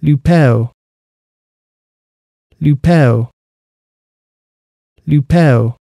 Lupeo. Lupeo. Lupeo.